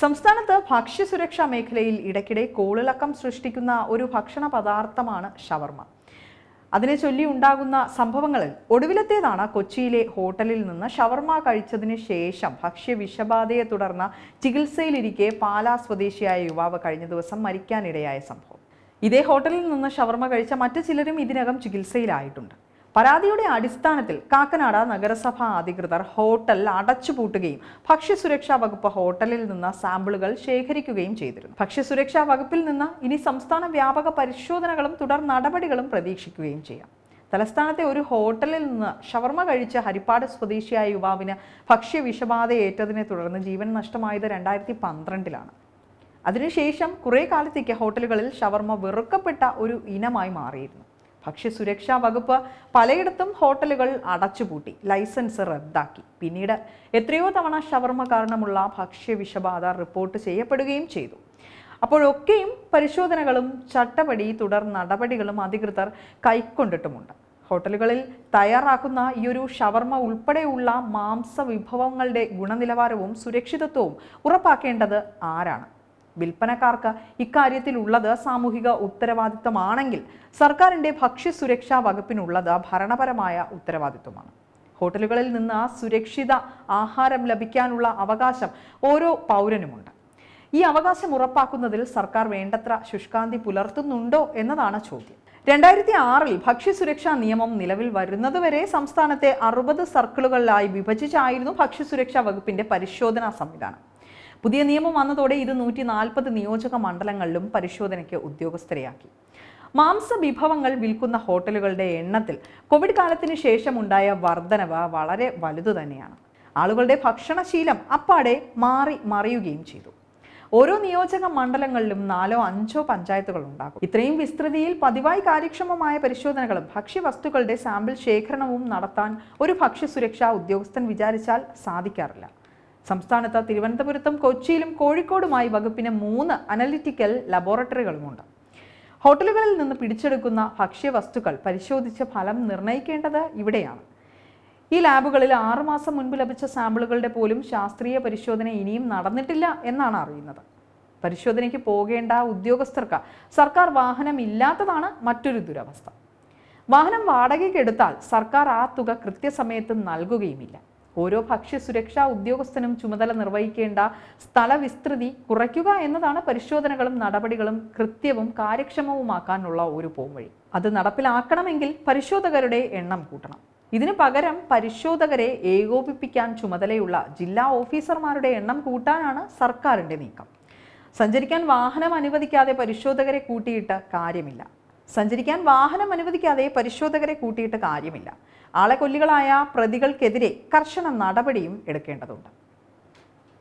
സംസ്ഥാനത്ത് ഭക്ഷ്യസുരക്ഷാ മേഖലയിൽ ഇടയ്ക്കിടെ കോളിളക്കം സൃഷ്ടിക്കുന്ന ഒരു ഭക്ഷണ പദാർത്ഥമാണ് ഷവർമ അതിനെ ചൊല്ലി ഉണ്ടാകുന്ന സംഭവങ്ങളിൽ ഒടുവിലത്തേതാണ് കൊച്ചിയിലെ ഹോട്ടലിൽ നിന്ന് ഷവർമ കഴിച്ചതിന് ശേഷം ഭക്ഷ്യ വിഷബാധയെ തുടർന്ന് ചികിത്സയിലിരിക്കെ പാലാ സ്വദേശിയായ യുവാവ് കഴിഞ്ഞ ദിവസം മരിക്കാനിടയായ സംഭവം ഇതേ ഹോട്ടലിൽ നിന്ന് ഷവർമ കഴിച്ച മറ്റു ചിലരും ഇതിനകം ചികിത്സയിലായിട്ടുണ്ട് പരാതിയുടെ അടിസ്ഥാനത്തിൽ കാക്കനാട് നഗരസഭാ അധികൃതർ ഹോട്ടൽ അടച്ചുപൂട്ടുകയും ഭക്ഷ്യസുരക്ഷാ വകുപ്പ് ഹോട്ടലിൽ നിന്ന് സാമ്പിളുകൾ ശേഖരിക്കുകയും ചെയ്തിരുന്നു ഭക്ഷ്യസുരക്ഷാ വകുപ്പിൽ നിന്ന് ഇനി സംസ്ഥാന വ്യാപക പരിശോധനകളും തുടർ നടപടികളും പ്രതീക്ഷിക്കുകയും ചെയ്യാം തലസ്ഥാനത്തെ ഒരു ഹോട്ടലിൽ നിന്ന് ഷവർമ കഴിച്ച ഹരിപ്പാട് സ്വദേശിയായ യുവാവിന് ഭക്ഷ്യ വിഷബാധയേറ്റതിനെ തുടർന്ന് ജീവൻ നഷ്ടമായത് രണ്ടായിരത്തി പന്ത്രണ്ടിലാണ് അതിനുശേഷം കുറേ കാലത്തേക്ക് ഹോട്ടലുകളിൽ ഷവർമ വെറുക്കപ്പെട്ട ഒരു ഇനമായി മാറിയിരുന്നു ഭക്ഷ്യസുരക്ഷാ വകുപ്പ് പലയിടത്തും ഹോട്ടലുകൾ അടച്ചുപൂട്ടി ലൈസൻസ് റദ്ദാക്കി പിന്നീട് എത്രയോ തവണ ഷവർമ കാരണമുള്ള ഭക്ഷ്യവിഷബാധ റിപ്പോർട്ട് ചെയ്യപ്പെടുകയും ചെയ്തു അപ്പോഴൊക്കെയും പരിശോധനകളും ചട്ടപടി തുടർ നടപടികളും അധികൃതർ കൈക്കൊണ്ടിട്ടുമുണ്ട് ഹോട്ടലുകളിൽ തയ്യാറാക്കുന്ന ഈ ഒരു ഷവർമ ഉൾപ്പെടെയുള്ള മാംസ വിഭവങ്ങളുടെ ഗുണനിലവാരവും സുരക്ഷിതത്വവും ഉറപ്പാക്കേണ്ടത് ആരാണ് വിൽപ്പനക്കാർക്ക് ഇക്കാര്യത്തിൽ ഉള്ളത് സാമൂഹിക ഉത്തരവാദിത്തമാണെങ്കിൽ സർക്കാരിന്റെ ഭക്ഷ്യസുരക്ഷാ വകുപ്പിനുള്ളത് ഭരണപരമായ ഉത്തരവാദിത്തമാണ് ഹോട്ടലുകളിൽ നിന്ന് സുരക്ഷിത ആഹാരം ലഭിക്കാനുള്ള അവകാശം ഓരോ പൗരനുമുണ്ട് ഈ അവകാശം ഉറപ്പാക്കുന്നതിൽ സർക്കാർ വേണ്ടത്ര ശുഷ്കാന്തി പുലർത്തുന്നുണ്ടോ എന്നതാണ് ചോദ്യം രണ്ടായിരത്തി ആറിൽ ഭക്ഷ്യസുരക്ഷാ നിയമം നിലവിൽ വരുന്നതുവരെ സംസ്ഥാനത്തെ അറുപത് സർക്കിളുകളിലായി വിഭജിച്ചായിരുന്നു ഭക്ഷ്യസുരക്ഷാ വകുപ്പിന്റെ പരിശോധനാ സംവിധാനം പുതിയ നിയമം വന്നതോടെ ഇത് നൂറ്റി നാൽപ്പത് നിയോജക മണ്ഡലങ്ങളിലും പരിശോധനയ്ക്ക് ഉദ്യോഗസ്ഥരെയാക്കി വിഭവങ്ങൾ വിൽക്കുന്ന ഹോട്ടലുകളുടെ എണ്ണത്തിൽ കോവിഡ് കാലത്തിന് ഉണ്ടായ വർധനവ് വളരെ വലുതു തന്നെയാണ് ആളുകളുടെ ഭക്ഷണശീലം അപ്പാടെ മാറി മറിയുകയും ചെയ്തു ഓരോ നിയോജക മണ്ഡലങ്ങളിലും നാലോ അഞ്ചോ പഞ്ചായത്തുകൾ ഉണ്ടാകും ഇത്രയും വിസ്തൃതിയിൽ പതിവായി കാര്യക്ഷമമായ പരിശോധനകളും ഭക്ഷ്യവസ്തുക്കളുടെ സാമ്പിൾ ശേഖരണവും നടത്താൻ ഒരു ഭക്ഷ്യസുരക്ഷാ ഉദ്യോഗസ്ഥൻ വിചാരിച്ചാൽ സാധിക്കാറില്ല സംസ്ഥാനത്ത് തിരുവനന്തപുരത്തും കൊച്ചിയിലും കോഴിക്കോടുമായി വകുപ്പിന് മൂന്ന് അനലിറ്റിക്കൽ ലബോറട്ടറികളുമുണ്ട് ഹോട്ടലുകളിൽ നിന്ന് പിടിച്ചെടുക്കുന്ന ഭക്ഷ്യവസ്തുക്കൾ പരിശോധിച്ച് ഫലം നിർണ്ണയിക്കേണ്ടത് ഇവിടെയാണ് ഈ ലാബുകളിൽ ആറുമാസം മുൻപ് ലഭിച്ച സാമ്പിളുകളുടെ പോലും ശാസ്ത്രീയ പരിശോധന ഇനിയും നടന്നിട്ടില്ല എന്നാണ് അറിയുന്നത് പരിശോധനയ്ക്ക് പോകേണ്ട ഉദ്യോഗസ്ഥർക്ക് സർക്കാർ വാഹനം ഇല്ലാത്തതാണ് മറ്റൊരു ദുരവസ്ഥ വാഹനം വാടകയ്ക്കെടുത്താൽ സർക്കാർ ആ തുക കൃത്യസമയത്ത് നൽകുകയുമില്ല ഓരോ ഭക്ഷ്യ സുരക്ഷാ ഉദ്യോഗസ്ഥനും ചുമതല നിർവഹിക്കേണ്ട സ്ഥലവിസ്തൃതി കുറയ്ക്കുക എന്നതാണ് പരിശോധനകളും നടപടികളും കൃത്യവും കാര്യക്ഷമവുമാക്കാനുള്ള ഒരു പോംവഴി അത് നടപ്പിലാക്കണമെങ്കിൽ പരിശോധകരുടെ എണ്ണം കൂട്ടണം ഇതിനു പകരം പരിശോധകരെ ഏകോപിപ്പിക്കാൻ ചുമതലയുള്ള ജില്ലാ ഓഫീസർമാരുടെ എണ്ണം കൂട്ടാനാണ് സർക്കാരിൻ്റെ നീക്കം സഞ്ചരിക്കാൻ വാഹനം അനുവദിക്കാതെ പരിശോധകരെ കൂട്ടിയിട്ട് കാര്യമില്ല സഞ്ചരിക്കാൻ വാഹനം അനുവദിക്കാതെ പരിശോധകരെ കൂട്ടിയിട്ട് കാര്യമില്ല ആളെ കൊല്ലികളായ പ്രതികൾക്കെതിരെ കർശന നടപടിയും എടുക്കേണ്ടതുണ്ട്